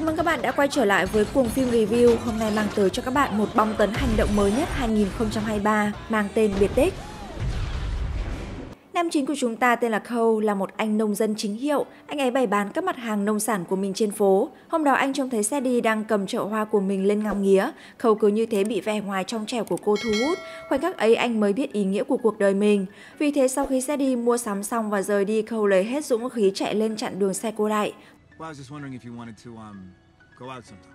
Chào mừng các bạn đã quay trở lại với cuồng phim review. Hôm nay mang tới cho các bạn một bong tấn hành động mới nhất 2023 mang tên Biệt tích. Nam chính của chúng ta tên là Cole, là một anh nông dân chính hiệu. Anh ấy bày bán các mặt hàng nông sản của mình trên phố. Hôm đó anh trông thấy xe đi đang cầm chậu hoa của mình lên ngắm nghía. Cole cứ như thế bị vẻ ngoài trong trẻo của cô thu hút. Khoảnh khắc ấy anh mới biết ý nghĩa của cuộc đời mình. Vì thế sau khi xe đi mua sắm xong và rời đi, Cole lấy hết dũng khí chạy lên chặn đường xe cô lại. Well, I was just wondering if you wanted to um go out sometime.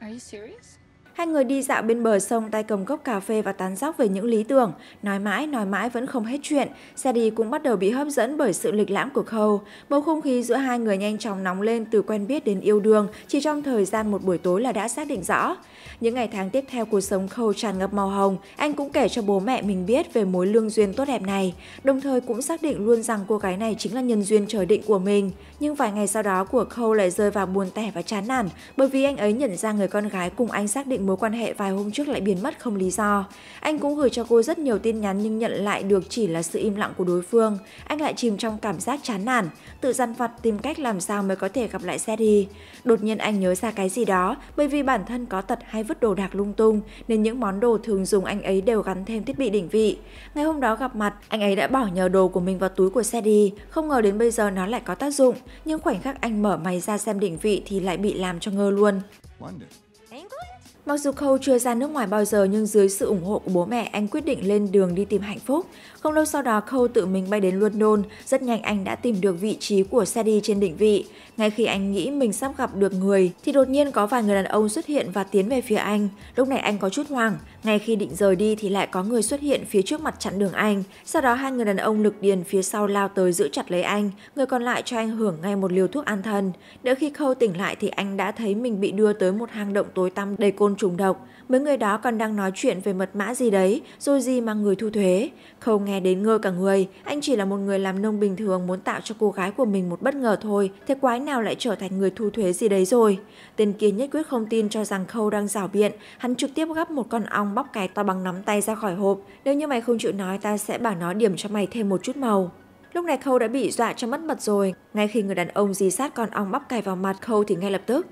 Are you serious? Hai người đi dạo bên bờ sông tay cầm cốc cà phê và tán dóc về những lý tưởng. Nói mãi, nói mãi vẫn không hết chuyện. Sadie cũng bắt đầu bị hấp dẫn bởi sự lịch lãm của Khâu. Bầu không khí giữa hai người nhanh chóng nóng lên từ quen biết đến yêu đương, chỉ trong thời gian một buổi tối là đã xác định rõ. Những ngày tháng tiếp theo cuộc sống Khâu tràn ngập màu hồng, anh cũng kể cho bố mẹ mình biết về mối lương duyên tốt đẹp này, đồng thời cũng xác định luôn rằng cô gái này chính là nhân duyên trời định của mình. Nhưng vài ngày sau đó của Khâu lại rơi vào buồn tẻ và chán nản bởi vì anh ấy nhận ra người con gái cùng anh xác định mối quan hệ vài hôm trước lại biến mất không lý do. Anh cũng gửi cho cô rất nhiều tin nhắn nhưng nhận lại được chỉ là sự im lặng của đối phương. Anh lại chìm trong cảm giác chán nản, tự dằn vặt tìm cách làm sao mới có thể gặp lại Seri. Đột nhiên anh nhớ ra cái gì đó bởi vì bản thân có tật hay vứt đồ đạc lung tung nên những món đồ thường dùng anh ấy đều gắn thêm thiết bị định vị. Ngày hôm đó gặp mặt, anh ấy đã bỏ nhờ đồ của mình vào túi của xe đi, không ngờ đến bây giờ nó lại có tác dụng, nhưng khoảnh khắc anh mở máy ra xem định vị thì lại bị làm cho ngơ luôn. London. England? Mặc dù Cole chưa ra nước ngoài bao giờ nhưng dưới sự ủng hộ của bố mẹ, anh quyết định lên đường đi tìm hạnh phúc. Không lâu sau đó, Cole tự mình bay đến London. Rất nhanh anh đã tìm được vị trí của Sadie trên đỉnh vị. Ngay khi anh nghĩ mình sắp gặp được người, thì đột nhiên có vài người đàn ông xuất hiện và tiến về phía anh. Lúc này anh có chút hoang. Ngay khi định rời đi thì lại có người xuất hiện phía trước mặt chặn đường anh. Sau đó hai người đàn ông lực điền phía sau lao tới giữ chặt lấy anh. Người còn lại cho anh hưởng ngay một liều thuốc an thần. Đợi khi Cole tỉnh lại thì anh đã thấy mình bị đưa tới một hang động tối tăm đầy côn không trùng độc, mấy người đó còn đang nói chuyện về mật mã gì đấy, rồi gì mà người thu thuế. Khâu nghe đến ngơ cả người, anh chỉ là một người làm nông bình thường muốn tạo cho cô gái của mình một bất ngờ thôi, thế quái nào lại trở thành người thu thuế gì đấy rồi. Tên kia nhất quyết không tin cho rằng Khâu đang rảo biện, hắn trực tiếp gắp một con ong bóc cái to bằng nắm tay ra khỏi hộp, nếu như mày không chịu nói ta sẽ bảo nó điểm cho mày thêm một chút màu. Lúc này Khâu đã bị dọa cho mất mật rồi, ngay khi người đàn ông dí sát con ong bắp cài vào mặt Khâu thì ngay lập tức,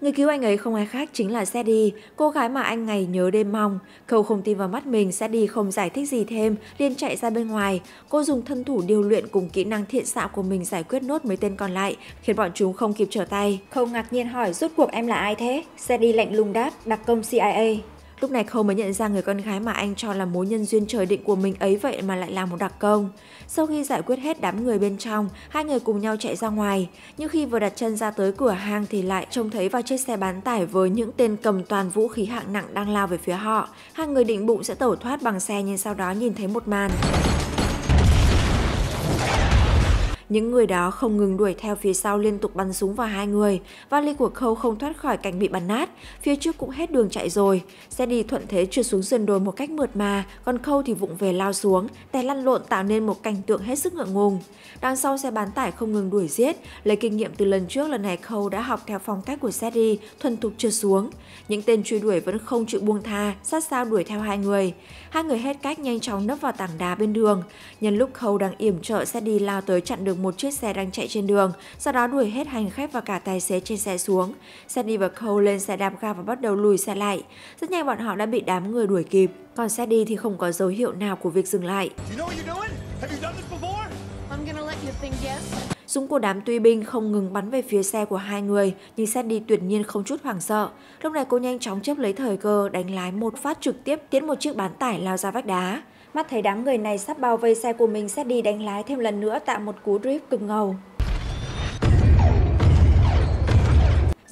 Người cứu anh ấy không ai khác chính là Sadie, cô gái mà anh ngày nhớ đêm mong. Khâu không tin vào mắt mình, Sadie không giải thích gì thêm, liền chạy ra bên ngoài. Cô dùng thân thủ điều luyện cùng kỹ năng thiện xạ của mình giải quyết nốt mấy tên còn lại, khiến bọn chúng không kịp trở tay. Không ngạc nhiên hỏi rốt cuộc em là ai thế? Sadie lạnh lùng đáp, đặc công CIA. Lúc này Khâu mới nhận ra người con gái mà anh cho là mối nhân duyên trời định của mình ấy vậy mà lại là một đặc công. Sau khi giải quyết hết đám người bên trong, hai người cùng nhau chạy ra ngoài. Nhưng khi vừa đặt chân ra tới cửa hàng thì lại trông thấy vào chiếc xe bán tải với những tên cầm toàn vũ khí hạng nặng đang lao về phía họ. Hai người định bụng sẽ tẩu thoát bằng xe nhưng sau đó nhìn thấy một màn. Những người đó không ngừng đuổi theo phía sau liên tục bắn súng vào hai người. Vali của Khâu không thoát khỏi cảnh bị bắn nát, phía trước cũng hết đường chạy rồi. Xe đi thuận thế trượt xuống sườn đồi một cách mượt mà, còn Khâu thì vụng về lao xuống, té lăn lộn tạo nên một cảnh tượng hết sức ngượng ngùng. Đằng sau xe bán tải không ngừng đuổi giết, lấy kinh nghiệm từ lần trước lần này Khâu đã học theo phong cách của Seri, thuần thục trượt xuống. Những tên truy đuổi vẫn không chịu buông tha, sát sao đuổi theo hai người. Hai người hết cách nhanh chóng nấp vào tảng đá bên đường. Nhân lúc Khâu đang yểm trợ Seri lao tới chặn đường được một chiếc xe đang chạy trên đường, sau đó đuổi hết hành khách và cả tài xế trên xe xuống. Sandy và Cole lên xe đạp ga và bắt đầu lùi xe lại. Rất nhanh bọn họ đã bị đám người đuổi kịp, còn Sandy thì không có dấu hiệu nào của việc dừng lại. Súng của đám tuy binh không ngừng bắn về phía xe của hai người, nhưng Sandy tuyệt nhiên không chút hoảng sợ. Lúc này cô nhanh chóng chấp lấy thời cơ, đánh lái một phát trực tiếp tiến một chiếc bán tải lao ra vách đá. Mắt thấy đám người này sắp bao vây xe của mình sẽ đi đánh lái thêm lần nữa tạo một cú drift cực ngầu.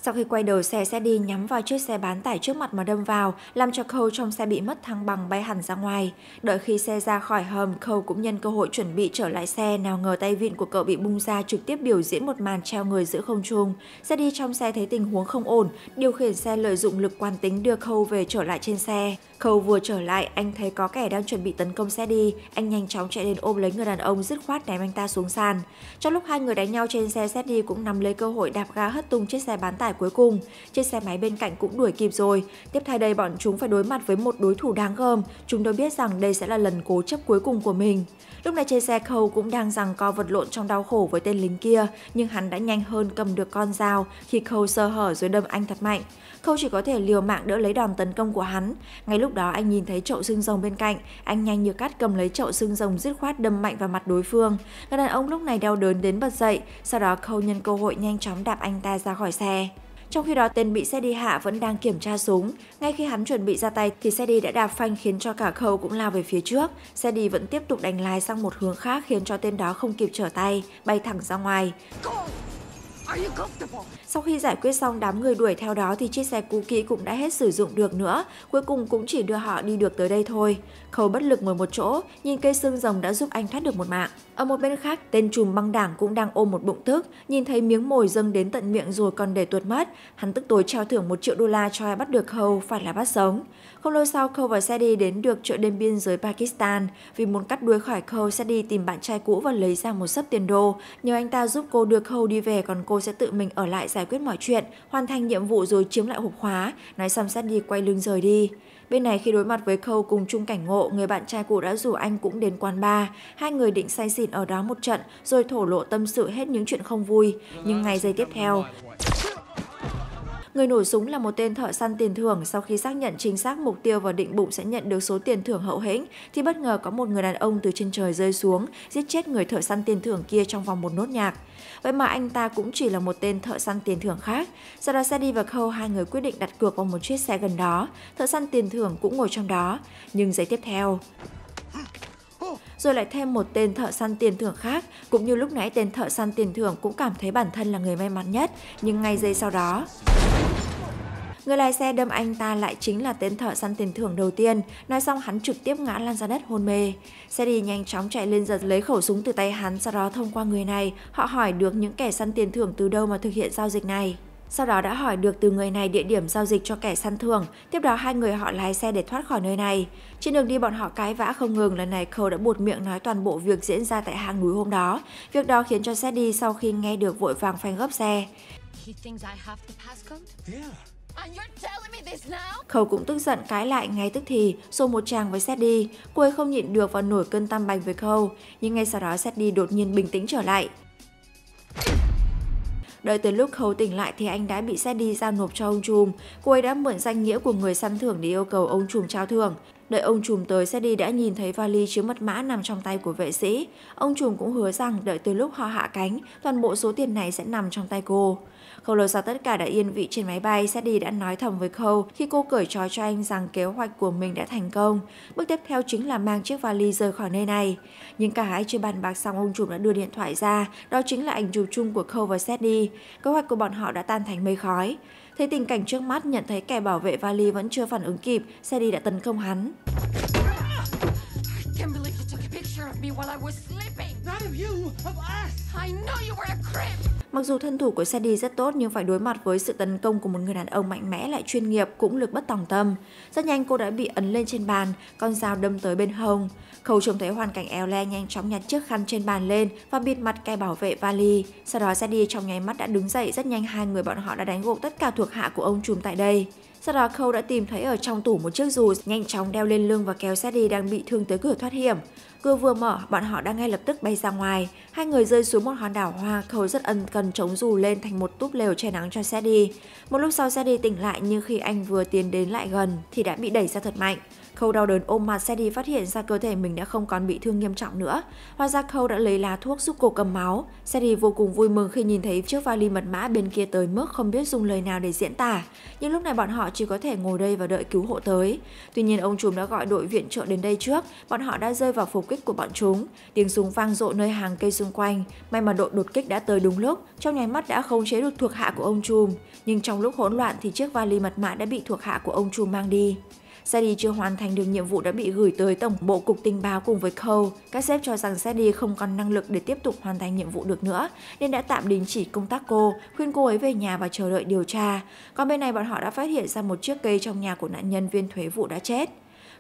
Sau khi quay đầu xe sẽ đi nhắm vào chiếc xe bán tải trước mặt mà đâm vào, làm cho Cole trong xe bị mất thăng bằng bay hẳn ra ngoài. Đợi khi xe ra khỏi hầm, Cole cũng nhân cơ hội chuẩn bị trở lại xe, nào ngờ tay vịn của cậu bị bung ra trực tiếp biểu diễn một màn treo người giữa không trung. Xe đi trong xe thấy tình huống không ổn, điều khiển xe lợi dụng lực quan tính đưa Cole về trở lại trên xe. Cole vừa trở lại, anh thấy có kẻ đang chuẩn bị tấn công xe đi. Anh nhanh chóng chạy đến ôm lấy người đàn ông dứt khoát ném anh ta xuống sàn. Trong lúc hai người đánh nhau trên xe, xe đi cũng nắm lấy cơ hội đạp ga hất tung chiếc xe bán tải cuối cùng, chiếc xe máy bên cạnh cũng đuổi kịp rồi. Tiếp theo đây bọn chúng phải đối mặt với một đối thủ đáng gờm, chúng tôi biết rằng đây sẽ là lần cố chấp cuối cùng của mình. Lúc này trên xe Khâu cũng đang rằng co vật lộn trong đau khổ với tên lính kia, nhưng hắn đã nhanh hơn cầm được con dao khi Khâu sơ hở rồi đâm anh thật mạnh. Khâu chỉ có thể liều mạng đỡ lấy đòn tấn công của hắn. Ngay lúc đó anh nhìn thấy chậu xương rồng bên cạnh, anh nhanh như cắt cầm lấy chậu xương rồng dứt khoát đâm mạnh vào mặt đối phương. Người đàn ông lúc này đau đớn đến bật dậy, sau đó Khâu nhân cơ hội nhanh chóng đạp anh ta ra khỏi xe. Trong khi đó, tên bị xe đi hạ vẫn đang kiểm tra súng. Ngay khi hắn chuẩn bị ra tay thì xe đi đã đạp phanh khiến cho cả khâu cũng lao về phía trước. xe đi vẫn tiếp tục đánh lái sang một hướng khác khiến cho tên đó không kịp trở tay, bay thẳng ra ngoài. Sau khi giải quyết xong đám người đuổi theo đó thì chiếc xe cũ kỹ cũng đã hết sử dụng được nữa, cuối cùng cũng chỉ đưa họ đi được tới đây thôi. Khâu bất lực ngồi một chỗ, nhìn cây xương rồng đã giúp anh thoát được một mạng. Ở một bên khác, tên trùm băng đảng cũng đang ôm một bụng tức, nhìn thấy miếng mồi dâng đến tận miệng rồi còn để tuột mất. Hắn tức tối trao thưởng một triệu đô la cho ai bắt được Khâu phải là bắt sống. Không lâu sau, Khâu và Sadie đến được chợ đêm biên giới Pakistan. Vì muốn cắt đuôi khỏi Khâu, Sadie tìm bạn trai cũ và lấy ra một sấp tiền đô. Nhờ anh ta giúp cô đưa Khâu đi về còn cô sẽ tự mình ở lại giải quyết mọi chuyện, hoàn thành nhiệm vụ rồi chiếm lại hộp khóa, nói xong sát đi quay lưng rời đi. Bên này khi đối mặt với Khâu cùng chung cảnh ngộ, người bạn trai cũ đã rủ anh cũng đến quán bar. Hai người định say xỉn ở đó một trận rồi thổ lộ tâm sự hết những chuyện không vui. Nhưng ngay giây tiếp theo... Người nổ súng là một tên thợ săn tiền thưởng, sau khi xác nhận chính xác mục tiêu và định bụng sẽ nhận được số tiền thưởng hậu hĩnh, thì bất ngờ có một người đàn ông từ trên trời rơi xuống, giết chết người thợ săn tiền thưởng kia trong vòng một nốt nhạc. Vậy mà anh ta cũng chỉ là một tên thợ săn tiền thưởng khác. Sau đó Sadie và Cole hai người quyết định đặt cược vào một chiếc xe gần đó, thợ săn tiền thưởng cũng ngồi trong đó. Nhưng giấy tiếp theo, rồi lại thêm một tên thợ săn tiền thưởng khác. Cũng như lúc nãy tên thợ săn tiền thưởng cũng cảm thấy bản thân là người may mắn nhất, nhưng ngay giây sau đó... Người lái xe đâm anh ta lại chính là tên thợ săn tiền thưởng đầu tiên. Nói xong hắn trực tiếp ngã lăn ra đất hôn mê. Xe đi nhanh chóng chạy lên giật lấy khẩu súng từ tay hắn sau đó thông qua người này, họ hỏi được những kẻ săn tiền thưởng từ đâu mà thực hiện giao dịch này. Sau đó đã hỏi được từ người này địa điểm giao dịch cho kẻ săn thưởng, tiếp đó hai người họ lái xe để thoát khỏi nơi này. Trên đường đi bọn họ cãi vã không ngừng, lần này Cole đã buột miệng nói toàn bộ việc diễn ra tại hang núi hôm đó. Việc đó khiến cho Sadie sau khi nghe được vội vàng phanh gấp xe. Khẩu cũng tức giận cãi lại ngay tức thì, xô một chàng với Sadie. Cô ấy không nhịn được và nổi cơn tăm bành với Khâu, nhưng ngay sau đó Sadie đột nhiên bình tĩnh trở lại. Đợi tới lúc Khâu tỉnh lại thì anh đã bị Sadie giao nộp cho ông Trùm. Cô ấy đã mượn danh nghĩa của người săn thưởng để yêu cầu ông Trùm trao thưởng. Đợi ông trùm tới xe đi đã nhìn thấy vali chứa mật mã nằm trong tay của vệ sĩ. Ông trùm cũng hứa rằng đợi từ lúc họ hạ cánh, toàn bộ số tiền này sẽ nằm trong tay cô. Không lâu sau tất cả đã yên vị trên máy bay, Sadie đã nói thầm với khâu khi cô cởi trói cho anh rằng kế hoạch của mình đã thành công. Bước tiếp theo chính là mang chiếc vali rời khỏi nơi này. Nhưng cả hai chưa bàn bạc xong ông chụp đã đưa điện thoại ra, đó chính là ảnh chụp chung của khâu và Sadie. Kế hoạch của bọn họ đã tan thành mây khói. Thấy tình cảnh trước mắt nhận thấy kẻ bảo vệ vali vẫn chưa phản ứng kịp, Sadie đã tấn công hắn. Mặc dù thân thủ của Sandy rất tốt nhưng phải đối mặt với sự tấn công của một người đàn ông mạnh mẽ lại chuyên nghiệp cũng lực bất tòng tâm. Rất nhanh cô đã bị ấn lên trên bàn, con dao đâm tới bên hông. Khâu trông thấy hoàn cảnh eo le nhanh chóng nhặt chiếc khăn trên bàn lên và bịt mặt kẻ bảo vệ vali. Sau đó Sandy trong nháy mắt đã đứng dậy rất nhanh hai người bọn họ đã đánh gục tất cả thuộc hạ của ông trùm tại đây. Sau đó Khâu đã tìm thấy ở trong tủ một chiếc dù nhanh chóng đeo lên lưng và kéo Sadie đang bị thương tới cửa thoát hiểm. Cửa vừa mở, bọn họ đang ngay lập tức bay ra ngoài, hai người rơi xuống một hòn đảo hoa khâu rất ân cần chống dù lên thành một túp lều che nắng cho Sadie. Một lúc sau Sadie tỉnh lại nhưng khi anh vừa tiến đến lại gần thì đã bị đẩy ra thật mạnh. Khâu đau đớn ôm mặt xe phát hiện ra cơ thể mình đã không còn bị thương nghiêm trọng nữa. Hóa ra Khâu đã lấy lá thuốc giúp cô cầm máu. Xe vô cùng vui mừng khi nhìn thấy chiếc vali mật mã bên kia tới mức không biết dùng lời nào để diễn tả. Nhưng lúc này bọn họ chỉ có thể ngồi đây và đợi cứu hộ tới. Tuy nhiên ông trùm đã gọi đội viện trợ đến đây trước, bọn họ đã rơi vào phục kích của bọn chúng. Tiếng súng vang rộ nơi hàng cây xung quanh. May mà đội đột kích đã tới đúng lúc, trong nháy mắt đã khống chế được thuộc hạ của ông trùm. Nhưng trong lúc hỗn loạn thì chiếc vali mật mã đã bị thuộc hạ của ông trùm mang đi. Sadie chưa hoàn thành được nhiệm vụ đã bị gửi tới Tổng bộ Cục Tình báo cùng với Cole. Các sếp cho rằng Sadie không còn năng lực để tiếp tục hoàn thành nhiệm vụ được nữa, nên đã tạm đình chỉ công tác cô, khuyên cô ấy về nhà và chờ đợi điều tra. Còn bên này bọn họ đã phát hiện ra một chiếc cây trong nhà của nạn nhân viên thuế vụ đã chết.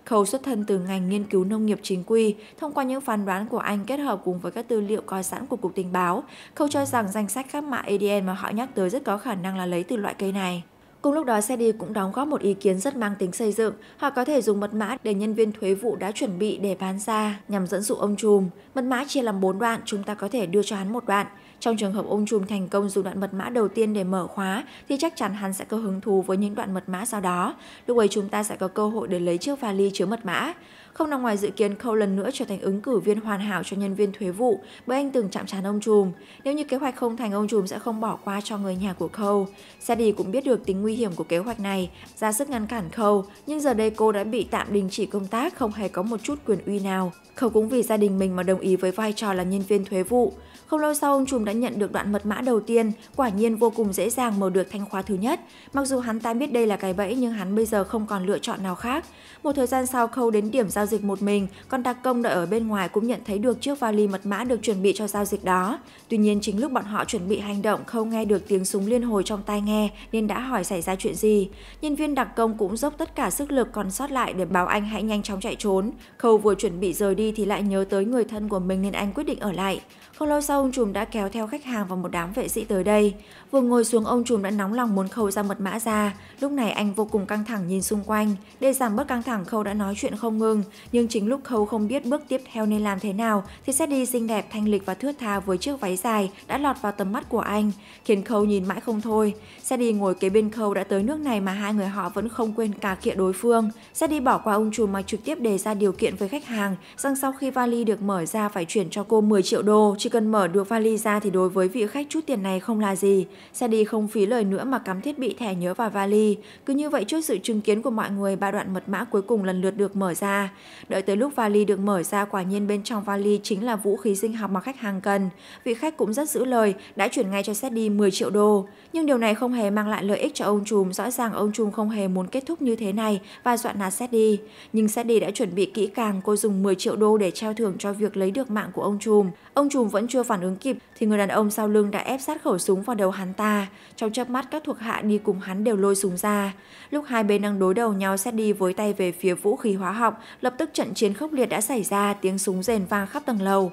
Khâu xuất thân từ ngành nghiên cứu nông nghiệp chính quy, thông qua những phán đoán của anh kết hợp cùng với các tư liệu có sẵn của Cục Tình báo, Khâu cho rằng danh sách các mã ADN mà họ nhắc tới rất có khả năng là lấy từ loại cây này. Cùng lúc đó, xe đi cũng đóng góp một ý kiến rất mang tính xây dựng. Họ có thể dùng mật mã để nhân viên thuế vụ đã chuẩn bị để bán ra nhằm dẫn dụ ông trùm. Mật mã chia làm 4 đoạn, chúng ta có thể đưa cho hắn một đoạn. Trong trường hợp ông trùm thành công dùng đoạn mật mã đầu tiên để mở khóa thì chắc chắn hắn sẽ có hứng thú với những đoạn mật mã sau đó. Lúc ấy chúng ta sẽ có cơ hội để lấy chiếc vali chứa mật mã. Không nằm ngoài dự kiến Khâu lần nữa trở thành ứng cử viên hoàn hảo cho nhân viên thuế vụ bởi anh từng chạm trán ông trùm. Nếu như kế hoạch không thành ông trùm sẽ không bỏ qua cho người nhà của Khâu. Sadie cũng biết được tính nguy hiểm của kế hoạch này, ra sức ngăn cản Khâu, nhưng giờ đây cô đã bị tạm đình chỉ công tác không hề có một chút quyền uy nào. Khâu cũng vì gia đình mình mà đồng ý với vai trò là nhân viên thuế vụ. Không lâu sau, ông Trùm đã nhận được đoạn mật mã đầu tiên, quả nhiên vô cùng dễ dàng mở được thanh khóa thứ nhất. Mặc dù hắn ta biết đây là cái bẫy nhưng hắn bây giờ không còn lựa chọn nào khác. Một thời gian sau, Khâu đến điểm giao dịch một mình, còn đặc công đợi ở bên ngoài cũng nhận thấy được chiếc vali mật mã được chuẩn bị cho giao dịch đó. Tuy nhiên, chính lúc bọn họ chuẩn bị hành động, Khâu nghe được tiếng súng liên hồi trong tai nghe nên đã hỏi xảy ra chuyện gì. Nhân viên đặc công cũng dốc tất cả sức lực còn sót lại để bảo anh hãy nhanh chóng chạy trốn. Khâu vừa chuẩn bị rời đi thì lại nhớ tới người thân của mình nên anh quyết định ở lại. Không lâu sau sau ông trùm đã kéo theo khách hàng và một đám vệ sĩ tới đây. Vừa ngồi xuống ông trùm đã nóng lòng muốn Khâu ra mật mã ra. Lúc này anh vô cùng căng thẳng nhìn xung quanh. Để giảm bớt căng thẳng Khâu đã nói chuyện không ngừng. Nhưng chính lúc Khâu không biết bước tiếp theo nên làm thế nào thì đi xinh đẹp, thanh lịch và thướt tha với chiếc váy dài đã lọt vào tầm mắt của anh, khiến Khâu nhìn mãi không thôi. đi ngồi kế bên Khâu đã tới nước này mà hai người họ vẫn không quên cà khịa đối phương. đi bỏ qua ông trùm mà trực tiếp đề ra điều kiện với khách hàng rằng sau khi vali được mở ra phải chuyển cho cô 10 triệu đô, chỉ cần mở Mở được vali ra thì đối với vị khách chút tiền này không là gì, xe đi không phí lời nữa mà cắm thiết bị thẻ nhớ vào vali. Cứ như vậy trước sự chứng kiến của mọi người, ba đoạn mật mã cuối cùng lần lượt được mở ra. Đợi tới lúc vali được mở ra, quả nhiên bên trong vali chính là vũ khí sinh học mà khách hàng cần. Vị khách cũng rất giữ lời, đã chuyển ngay cho set đi 10 triệu đô. Nhưng điều này không hề mang lại lợi ích cho ông Trùm, rõ ràng ông Trùm không hề muốn kết thúc như thế này và dọa nạt set đi. Nhưng set đi đã chuẩn bị kỹ càng, cô dùng 10 triệu đô để trao thưởng cho việc lấy được mạng của ông Trùm. Ông Trùm vẫn chưa phản phản ứng kịp thì người đàn ông sau lưng đã ép sát khẩu súng vào đầu hắn ta. Trong chớp mắt các thuộc hạ đi cùng hắn đều lôi súng ra. Lúc hai bên đang đối đầu nhau xét đi với tay về phía vũ khí hóa học, lập tức trận chiến khốc liệt đã xảy ra, tiếng súng rền vang khắp tầng lầu.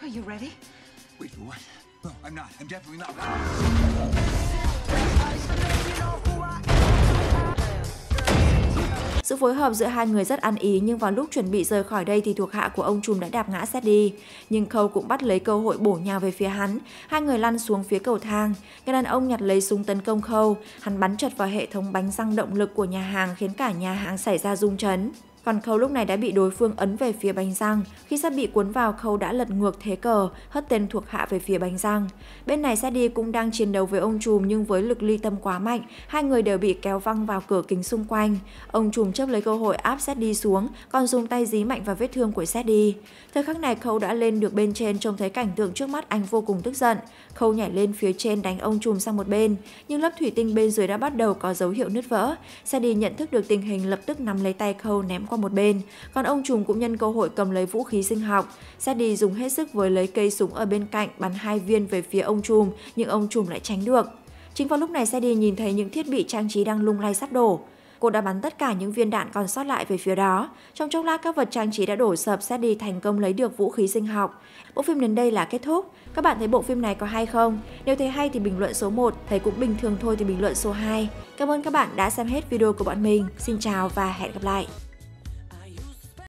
Are you ready? Wait, what? No, I'm not. I'm definitely not. Sự phối hợp giữa hai người rất ăn ý nhưng vào lúc chuẩn bị rời khỏi đây thì thuộc hạ của ông trùm đã đạp ngã xét đi. Nhưng Khâu cũng bắt lấy cơ hội bổ nhào về phía hắn. Hai người lăn xuống phía cầu thang. Người đàn ông nhặt lấy súng tấn công Khâu. Hắn bắn chật vào hệ thống bánh răng động lực của nhà hàng khiến cả nhà hàng xảy ra rung chấn. Hoàn khâu lúc này đã bị đối phương ấn về phía Bánh răng Khi sắp bị cuốn vào, khâu đã lật ngược thế cờ, hất tên thuộc hạ về phía Bánh răng Bên này Sadie cũng đang chiến đấu với ông Trùm nhưng với lực ly tâm quá mạnh, hai người đều bị kéo văng vào cửa kính xung quanh. Ông Trùm chấp lấy cơ hội áp Sadie xuống, còn dùng tay dí mạnh vào vết thương của Sadie. Thời khắc này khâu đã lên được bên trên trông thấy cảnh tượng trước mắt anh vô cùng tức giận. Khâu nhảy lên phía trên đánh ông Trùm sang một bên, nhưng lớp thủy tinh bên dưới đã bắt đầu có dấu hiệu nứt vỡ. Sadie nhận thức được tình hình lập tức nắm lấy tay khâu ném qua qua một bên, còn ông trùm cũng nhân cơ hội cầm lấy vũ khí sinh học. Sadie dùng hết sức với lấy cây súng ở bên cạnh bắn hai viên về phía ông trùm, nhưng ông trùm lại tránh được. Chính vào lúc này Sadie nhìn thấy những thiết bị trang trí đang lung lay sắp đổ. Cô đã bắn tất cả những viên đạn còn sót lại về phía đó. Trong chốc lát, các vật trang trí đã đổ sập, Sadie thành công lấy được vũ khí sinh học. Bộ phim đến đây là kết thúc. Các bạn thấy bộ phim này có hay không? Nếu thấy hay thì bình luận số 1, thấy cũng bình thường thôi thì bình luận số 2. Cảm ơn các bạn đã xem hết video của bọn mình. Xin chào và hẹn gặp lại!